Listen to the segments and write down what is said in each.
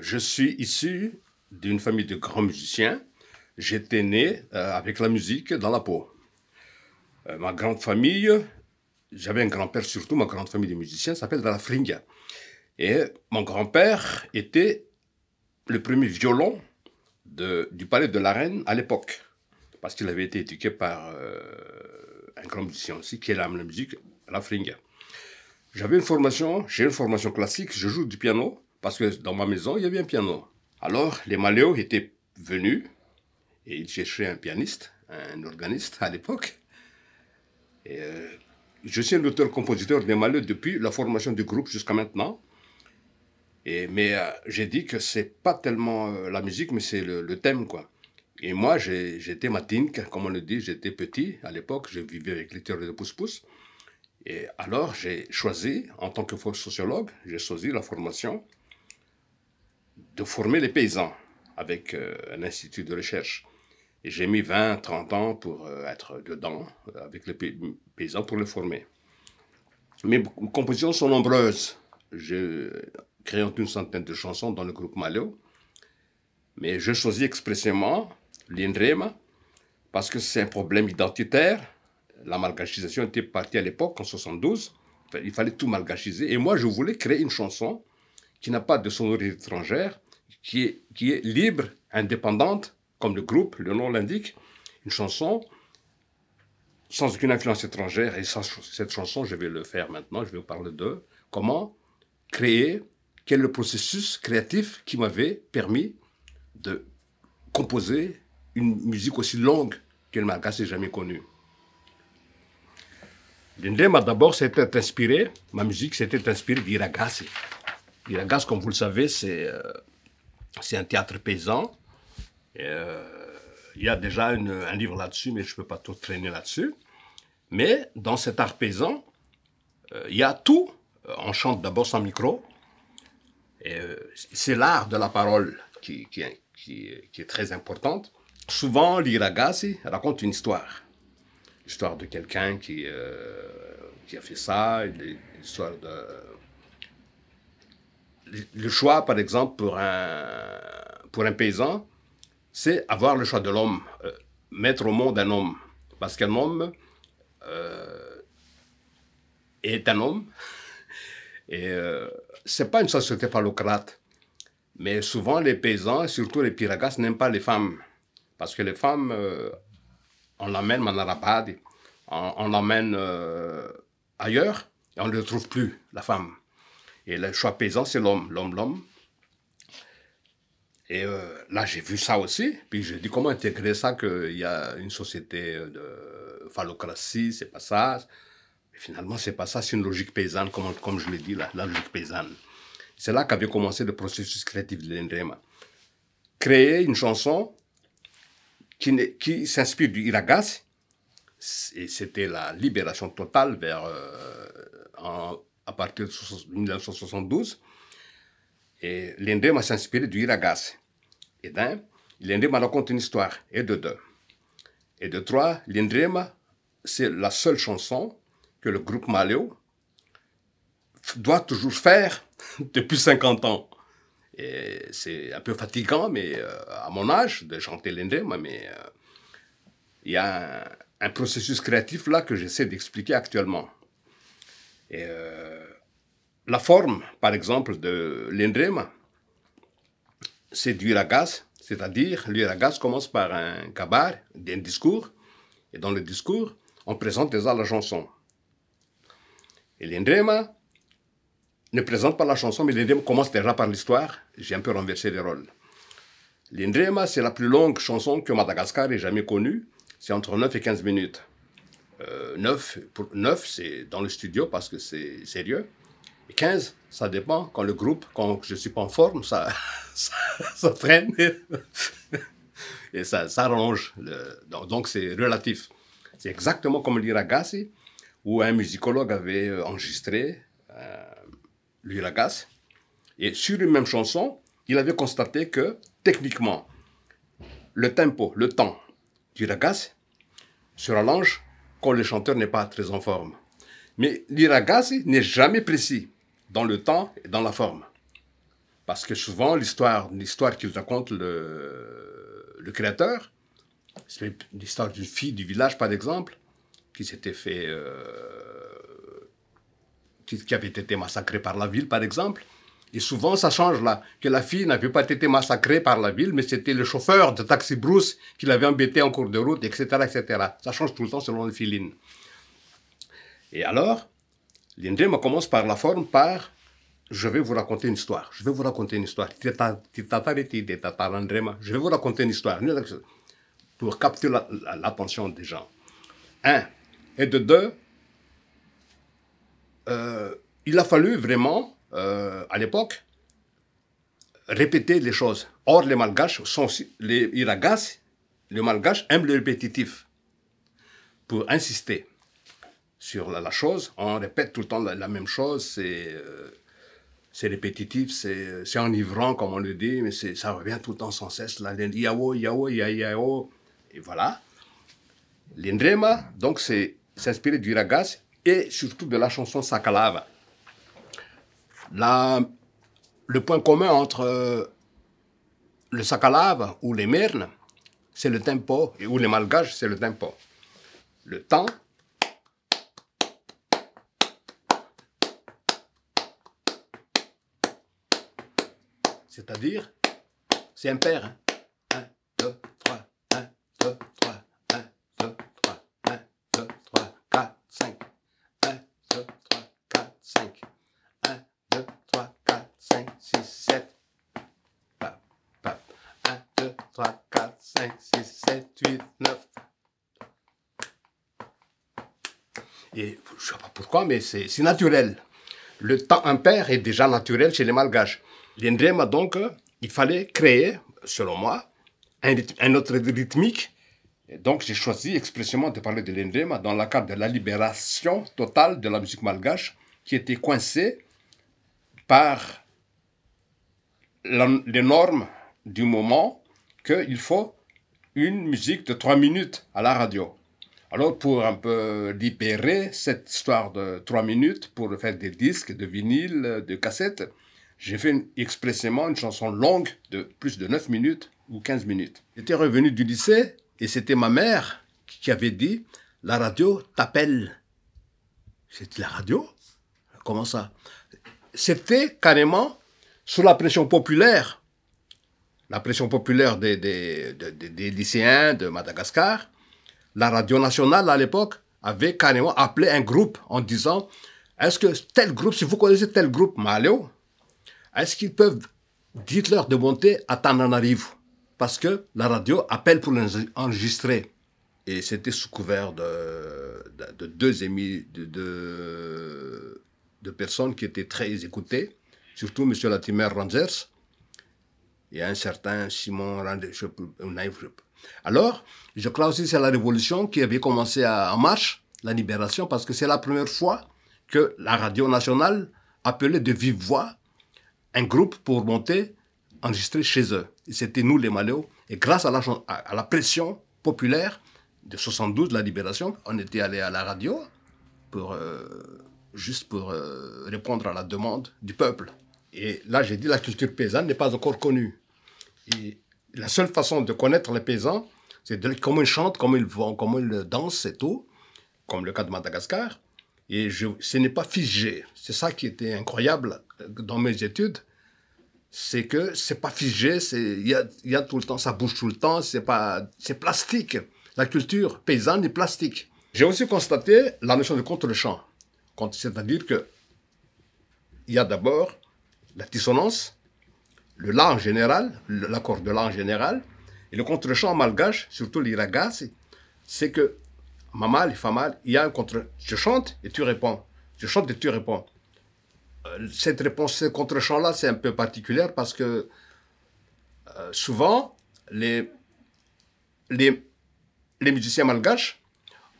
Je suis issu d'une famille de grands musiciens. J'étais né euh, avec la musique dans la peau. Euh, ma grande famille, j'avais un grand-père surtout, ma grande famille de musiciens s'appelle la Fringa. Et mon grand-père était le premier violon du palais de la reine à l'époque, parce qu'il avait été éduqué par euh, un grand musicien aussi qui aime la musique, la Fringa. J'avais une formation, j'ai une formation classique, je joue du piano, parce que dans ma maison, il y avait un piano. Alors, les Maléos étaient venus et ils cherchaient un pianiste, un organiste à l'époque. Euh, je suis un auteur-compositeur des Maléos depuis la formation du groupe jusqu'à maintenant. Et, mais euh, j'ai dit que c'est pas tellement euh, la musique, mais c'est le, thème, quoi. Et moi, j'étais matinque, comme on le dit, j'étais petit à l'époque, je vivais avec les de pouce-pouce. Et alors, j'ai choisi, en tant que sociologue, j'ai choisi la formation de former les paysans avec euh, un institut de recherche. j'ai mis 20, 30 ans pour euh, être dedans euh, avec les paysans pour les former. Mes compositions sont nombreuses. J'ai créé une centaine de chansons dans le groupe Malo, Mais je choisis expressément l'Indrema parce que c'est un problème identitaire. La malgachisation était partie à l'époque, en 72. Il fallait tout malgachiser. Et moi, je voulais créer une chanson qui n'a pas de sonorité étrangère, qui est, libre, indépendante, comme le groupe, le nom l'indique, une chanson sans aucune influence étrangère. Et cette chanson, je vais le faire maintenant, je vais vous parler de comment créer, quel est le processus créatif qui m'avait permis de composer une musique aussi longue qu'elle le Malagasy jamais connue. m'a d'abord c'était inspiré, ma musique s'était inspirée d'Iragasi. Iragasi, comme vous le savez, c'est... Euh, c'est un théâtre paysan. Euh, il y a déjà un livre là-dessus, mais je ne peux pas tout traîner là-dessus. Mais dans cet art paysan, euh, il y a tout. Euh, on chante d'abord sans micro. c'est l'art de la parole qui, qui, est très importante. Souvent, l'Iragasi raconte une histoire. L'histoire de quelqu'un qui, qui a fait ça, l'histoire de le choix, par exemple, pour un, pour un paysan, c'est avoir le choix de l'homme, euh, mettre au monde un homme. Parce qu'un homme euh, est un homme. Et euh, ce n'est pas une société phallocrate. Mais souvent, les paysans, surtout les piragas, n'aiment pas les femmes. Parce que les femmes, on l'amène en Arabade, on, on l'amène ailleurs, et on ne trouve plus, la femme. Et le choix paysan, c'est l'homme, l'homme, l'homme. Et euh, là, j'ai vu ça aussi. Puis j'ai dit, comment intégrer ça qu'il y a une société de phallocratie, c'est pas ça. Mais finalement, c'est pas ça, c'est une logique paysanne, comme, comme je l'ai dit, la, la logique paysanne. C'est là qu'avait commencé le processus créatif de l'INREMA. Créer une chanson qui, qui s'inspire du Iragas, et c'était la libération totale vers euh, en à partir de 1972. et s'inspire a du Iragas. Et d'un, m'a raconte une histoire. Et de deux. Et de trois, l'Indrema, c'est la seule chanson que le groupe Maléo doit toujours faire depuis 50 ans. Et c'est un peu fatigant, mais euh, à mon âge, de chanter l'Indrema, mais euh, il y a un processus créatif là que j'essaie d'expliquer actuellement. Et euh, la forme, par exemple, de l'indrema c'est du à c'est-à-dire que commence par un kabar, un discours, et dans le discours, on présente déjà la chanson. Et l'indrema ne présente pas la chanson, mais l'endrema commence déjà par l'histoire. J'ai un peu renversé les rôles. L'indrema, c'est la plus longue chanson que Madagascar ait jamais connue. C'est entre 9 et 15 minutes. 9, euh, pour, 9 c'est dans le studio parce que c'est sérieux. Et 15, ça dépend. Quand le groupe, quand je ne suis pas en forme, ça, ça, traîne. Et ça, ça Le, donc, c'est relatif. C'est exactement comme l'Iragasi, où un musicologue avait euh, enregistré euh, l'Iragasi. Et sur une même chanson, il avait constaté que, techniquement, le tempo, le temps du ragas se rallonge le chanteur n'est pas très en forme. Mais l'iragasi n'est jamais précis dans le temps et dans la forme. Parce que souvent, l'histoire, l'histoire qu'il raconte le, créateur, c'est l'histoire d'une fille du village, par exemple, qui s'était fait. Euh, qui, qui avait été massacrée par la ville, par exemple. Et souvent, ça change là, que la fille n'avait pas été massacrée par la ville, mais c'était le chauffeur de taxi Bruce qui l'avait embêté en cours de route, etc., etc. Ça change tout le temps selon les filin. Et alors, l'Indrima commence par la forme, par je vais vous raconter une histoire. Je vais vous raconter une histoire. Je vais vous raconter une histoire. Pour capter l'attention des gens. Un. Et de deux, euh, il a fallu vraiment euh, à l'époque, répéter les choses. Or, les malgaches les iragas, les malgaches aiment le répétitif pour insister sur la, chose. On répète tout le temps la, même chose, c'est euh, répétitif, c'est enivrant, comme on le dit, mais ça revient tout le temps sans cesse. La, yao, yao, yao, et voilà. L'indrema, donc, c'est s'inspirer du ragas et surtout de la chanson Sakalava le point commun entre euh, le Sakalave ou les Mernes, c'est le tempo, ou les malgages, c'est le tempo. Le temps, c'est-à-dire, c'est impair. 1, hein. 5, 6, 7. 1, 2, 3, 4, 5, 6, 7, 8, 9. Et je sais pas pourquoi, mais c'est naturel. Le temps impair est déjà naturel chez les Malgaches. L'Indrema, donc, il fallait créer, selon moi, un, autre rythmique. donc, j'ai choisi expressément de parler de l'Indrema dans le cadre de la libération totale de la musique malgache qui était coincée par les normes du moment qu'il faut une musique de 3 minutes à la radio. Alors pour un peu libérer cette histoire de 3 minutes pour faire des disques, de vinyle, de cassettes, j'ai fait expressément une chanson longue de plus de 9 minutes ou 15 minutes. J'étais revenu du lycée et c'était ma mère qui avait dit La radio t'appelle. C'était la radio Comment ça C'était carrément sous la pression populaire, la pression populaire des, lycéens de Madagascar, la radio nationale à l'époque avait carrément appelé un groupe en disant est-ce que tel groupe, si vous connaissez tel groupe Maléo, est-ce qu'ils peuvent, dites-leur de monter à Tananarive, Parce que la radio appelle pour enregistrer. Et c'était sous couvert de, deux émis, de, de personnes qui étaient très écoutées surtout M. Latimer Rangers et un certain Simon Rangers. Alors, je crois aussi que c'est la révolution qui avait commencé en marche, la libération, parce que c'est la première fois que la radio nationale appelait de vive voix un groupe pour monter, enregistrer chez eux. c'était nous les Maléos. Et grâce à la, pression populaire de 72, la libération, on était allé à la radio pour, euh, juste pour euh, répondre à la demande du peuple. Et là, j'ai dit, la culture paysanne n'est pas encore connue. Et la seule façon de connaître les paysans, c'est de comment ils chantent, comment ils vont, comment ils dansent c'est tout, comme le cas de Madagascar. Et ce n'est pas figé. C'est ça qui était incroyable euh, dans mes études, c'est que c'est pas figé, il y a, tout le temps, ça bouge tout le temps, c'est pas, c'est plastique. La culture paysanne est plastique. J'ai aussi constaté la notion de contre-champ. C'est-à-dire que il y a d'abord la dissonance, le la en général, l'accord de la en général, et le contre-champ malgache, surtout les ragas, c'est que mamal, famal, il y a un contre. Je chante et tu réponds. Je chante et tu réponds. Euh, cette réponse, ce contre-champ-là, c'est un peu particulier parce que euh, souvent, les, les, musiciens malgaches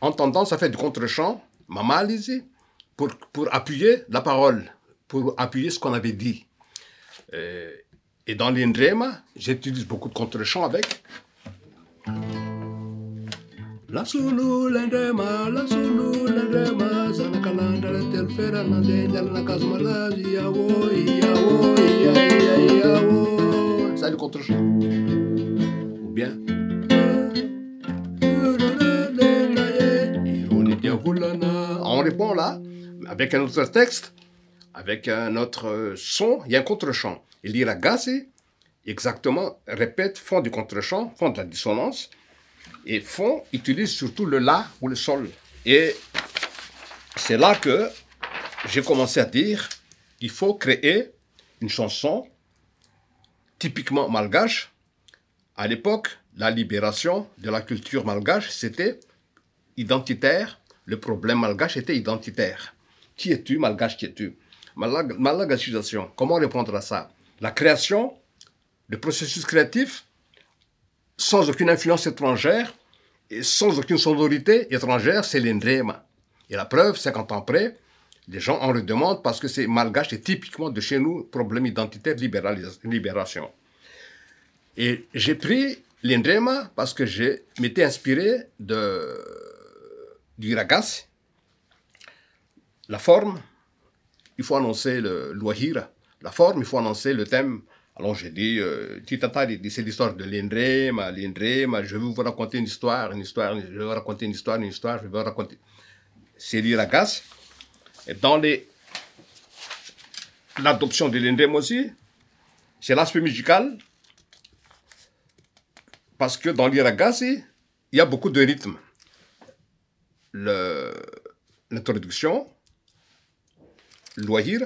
ont tendance à faire du contre-champ, mamal, pour, pour appuyer la parole pour appuyer ce qu'on avait dit. Euh, et dans l'Indrema, j'utilise beaucoup de contre-champs avec. La sulu la Ça, le contre-champ. Ou bien. On répond là, avec un autre texte avec un autre euh, son, il y a un contre-champ. Et l'iragazé, exactement, répète, font du contre-champ, font de la dissonance, et font, utilise surtout le la ou le sol. Et c'est là que j'ai commencé à dire, il faut créer une chanson typiquement malgache. À l'époque, la libération de la culture malgache, c'était identitaire. Le problème malgache était identitaire. Qui es-tu, malgache, qui es-tu Malagasisation, comment répondre à ça La création, le processus créatif, sans aucune influence étrangère et sans aucune sonorité étrangère, c'est l'indrema. Et la preuve, 50 ans après, les gens en redemandent parce que c'est malgache, et typiquement de chez nous, problème identitaire, libération. Et j'ai pris l'indrema parce que je m'étais inspiré du ragas, la forme, il faut annoncer le loihir, la forme, il faut annoncer le thème. Alors j'ai dit, euh, c'est l'histoire de l'Indrema, l'Indrema, je vais vous raconter une histoire, une histoire, je vais vous raconter une histoire, une histoire, je vais vous raconter. C'est l'Iragas. Et dans les... l'adoption de l'Indrema aussi, c'est l'aspect musical, parce que dans l'Iragas, il y a beaucoup de rythmes. L'introduction, loyer,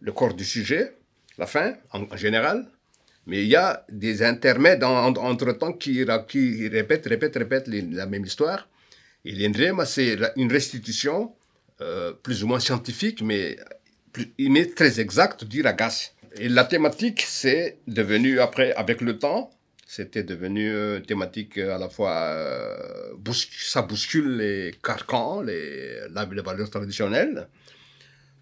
le corps du sujet, la fin en, général, mais il y a des intermèdes entre-temps qui, qui, répètent, répètent, répètent la même histoire. Et l'INREM, c'est une restitution euh, plus ou moins scientifique, mais, il mais très exact dit ragas. Et la thématique, c'est devenu, après, avec le temps, c'était devenu une euh, thématique euh, à la fois, bouscule, ça bouscule les carcans, les, les valeurs traditionnelles,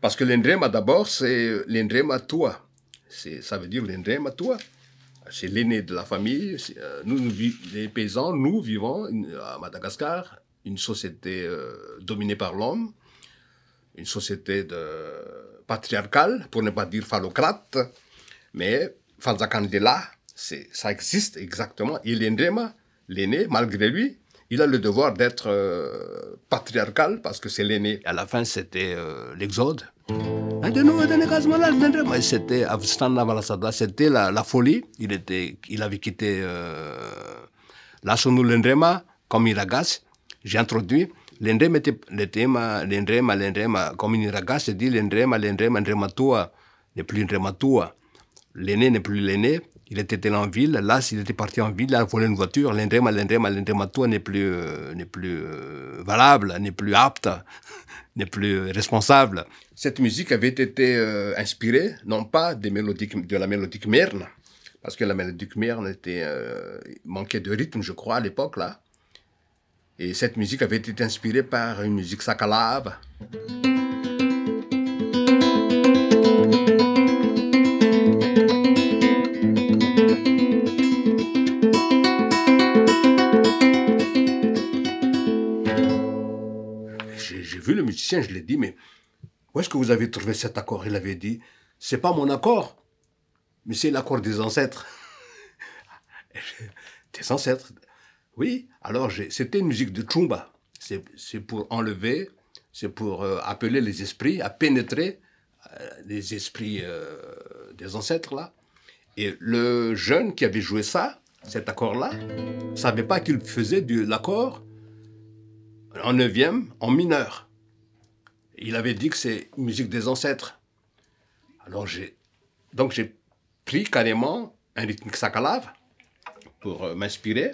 parce que l'endrema, d'abord, c'est l'endrema toi. Ça veut dire l'endrema toi. C'est l'aîné de la famille. Euh, nous, les paysans, nous vivons à Madagascar, une société euh, dominée par l'homme, une société de, patriarcale, pour ne pas dire phallocrate, mais Fazakandela, ça existe exactement. Et l'endrema, l'aîné, malgré lui, il a le devoir d'être euh, patriarcal parce que c'est l'aîné. À la fin, c'était euh, l'exode. Hein, c'était c'était la, folie. Il, était, il avait quitté euh, la Lendrema comme Iragas. J'ai introduit. L'endrema était l'endrema, l'endrema, l'endrema. Comme Iragas, dit l'endrema, l'endrema, l'endrema, l'endrema, il était en ville, là, s'il était parti en ville, là, voler une voiture, l'indrema, tout n'est plus, euh, n'est plus euh, valable, n'est plus apte, n'est plus euh, responsable. Cette musique avait été inspirée, non pas de la mélodie merne, parce que la mélodique merne était, manquait de rythme, je crois, à l'époque, là. Et cette musique avait été inspirée par une musique sakalave. musicien, je l'ai dit, mais où est-ce que vous avez trouvé cet accord Il avait dit, c'est pas mon accord, mais c'est l'accord des ancêtres. des ancêtres. Oui, alors c'était une musique de chumba. C'est pour enlever, c'est pour euh, appeler les esprits à pénétrer euh, les esprits euh, des ancêtres là. Et le jeune qui avait joué ça, cet accord-là, savait pas qu'il faisait de l'accord en neuvième en mineur. Il avait dit que c'est musique des ancêtres. Alors j'ai donc j'ai pris carrément un rythmique sakalave pour euh, m'inspirer.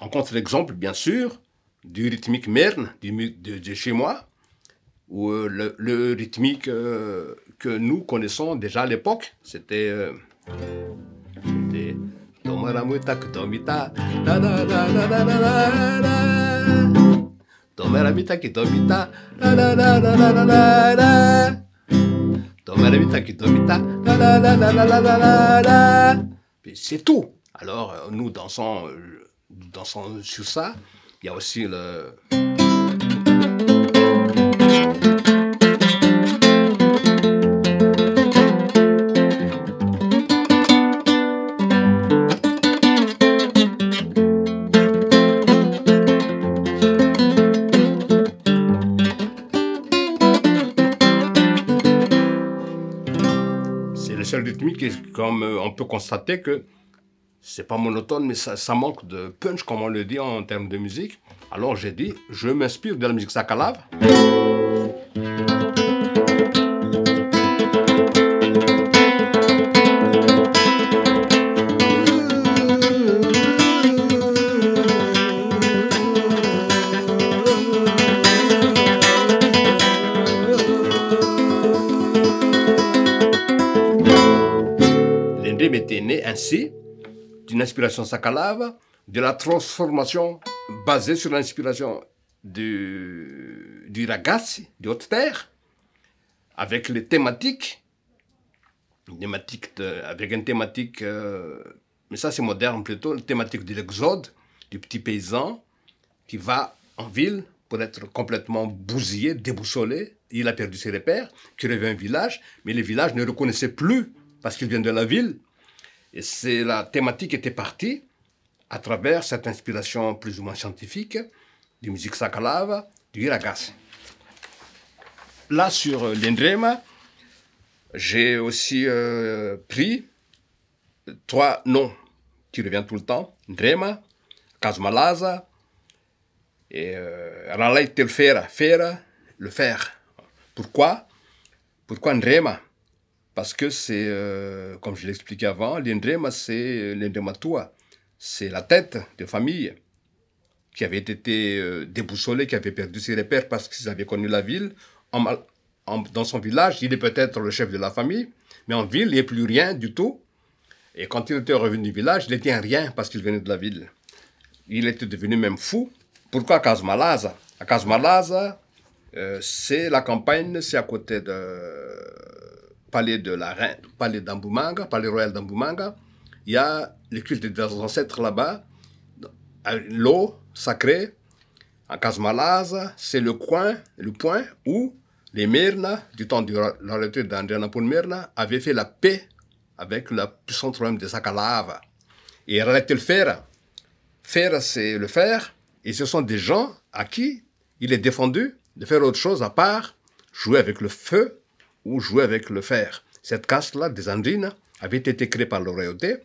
En contre l'exemple, bien sûr, du rythmique merne de, chez moi, ou euh, le, rythmique euh, que nous connaissons déjà à l'époque, c'était... c'était la C'est tout. Alors nous dansons, nous dansons sur ça. Il y a aussi le comme euh, on peut constater que c'est pas monotone, mais ça, ça, manque de punch, comme on le dit en termes de musique. Alors j'ai dit, je m'inspire de la musique sakalave. était né ainsi d'une inspiration Sakalava, de la transformation basée sur l'inspiration du, du ragazzi, de haute terre, avec les thématiques, avec une thématique, euh, mais ça c'est moderne plutôt, la thématique de l'exode, du petit paysan qui va en ville pour être complètement bousillé, déboussolé, il a perdu ses repères, qui revient au village, mais les villages ne reconnaissait plus, parce qu'il vient de la ville, et c'est la thématique était partie à travers cette inspiration plus ou moins scientifique du musique sakalava, du ragas. Là, sur l'Indrema, j'ai aussi euh, pris trois noms qui reviennent tout le temps. Ndrema, Kazmalaza et euh, Ralai Telfera, Fera, le fer. Pourquoi Pourquoi Ndrema parce que c'est, euh, comme je l'expliquais avant, l'indrema, c'est euh, l'indrematua. C'est la tête de famille qui avait été déboussolé, euh, déboussolée, qui avait perdu ses repères parce qu'ils avaient connu la ville. En, dans son village, il est peut-être le chef de la famille, mais en ville, il n'est plus rien du tout. Et quand il était revenu du village, il n'était rien parce qu'il venait de la ville. Il était devenu même fou. Pourquoi Kazmalaza À Casmalaza, c'est la campagne, c'est à côté de palais de la reine, palais royal d'Amboumanga, il y a le culte des ancêtres là-bas, l'eau sacrée, à Casmalaza, c'est le coin, le point où les Myrna, du temps de la retraite d'Andrianapol avaient fait la paix avec la puissante royaume de Sakalava. Et arrêté le fer. faire c'est le faire. Et ce sont des gens à qui il est défendu de faire autre chose à part jouer avec le feu ou jouer avec le fer. Cette caste-là des Andines avait été créée par le royauté.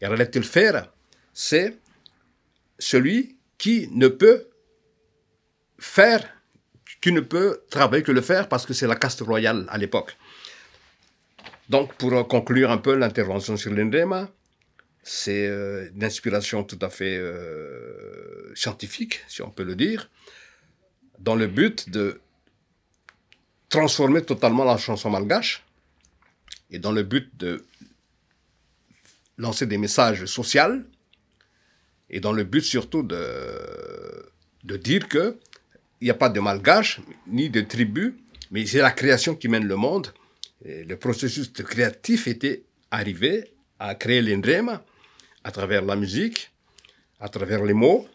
Et en le fer, c'est celui qui ne peut faire, qui ne peut travailler que le fer parce que c'est la caste royale à l'époque. Donc, pour euh, conclure un peu l'intervention sur l'Indema, c'est euh, une inspiration tout à fait euh, scientifique, si on peut le dire, dans le but de transformer totalement la chanson malgache et dans le but de lancer des messages sociaux et dans le but surtout de, de dire qu'il il n'y a pas de malgache ni de tribu, mais c'est la création qui mène le monde. le processus de créatif était arrivé à créer l'indrema à travers la musique, à travers les mots,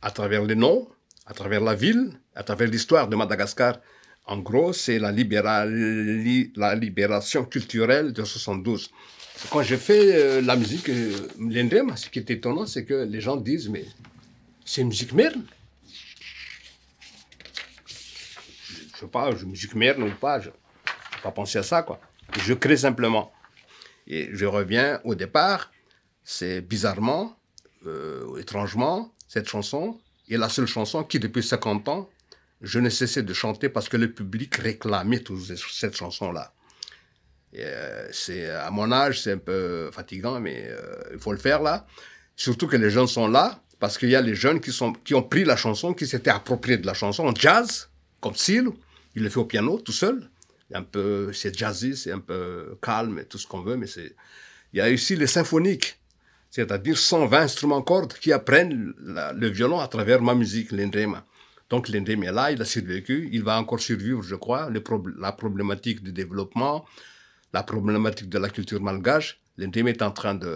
à travers les noms, à travers la ville, à travers l'histoire de Madagascar en gros, c'est la, libération culturelle de 72. Quand j'ai fait euh, la musique, euh, ce qui est étonnant, c'est que les gens disent Mais c'est une musique merde Je sais pas, musique merde ou pas, je pas pensé à ça, quoi. Je crée simplement. Et je reviens au départ, c'est bizarrement, euh, étrangement, cette chanson est la seule chanson qui, depuis 50 ans, je ne cessais de chanter parce que le public réclamait toute cette chanson-là. Euh, c'est à mon âge, c'est un peu fatigant, mais euh, il faut le faire là. Surtout que les jeunes sont là, parce qu'il y a les jeunes qui, sont, qui ont pris la chanson, qui s'étaient appropriés de la chanson en jazz, comme Seal, il le fait au piano tout seul. Un peu, c'est jazzy, c'est un peu calme et tout ce qu'on veut, mais c'est. Il y a aussi les symphoniques, c'est-à-dire 120 instruments cordes qui apprennent le violon à travers ma musique, l'indrema. Donc l'endémie est là, il a survécu, il va encore survivre, je crois, la problématique du développement, la problématique de la culture malgache. l'Inde est en train de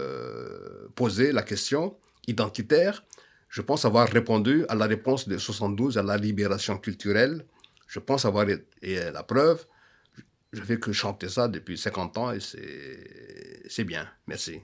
poser la question identitaire. Je pense avoir répondu à la réponse de 72 à la libération culturelle. Je pense avoir et, la preuve. Je fais que chanter ça depuis 50 ans et c'est bien. Merci.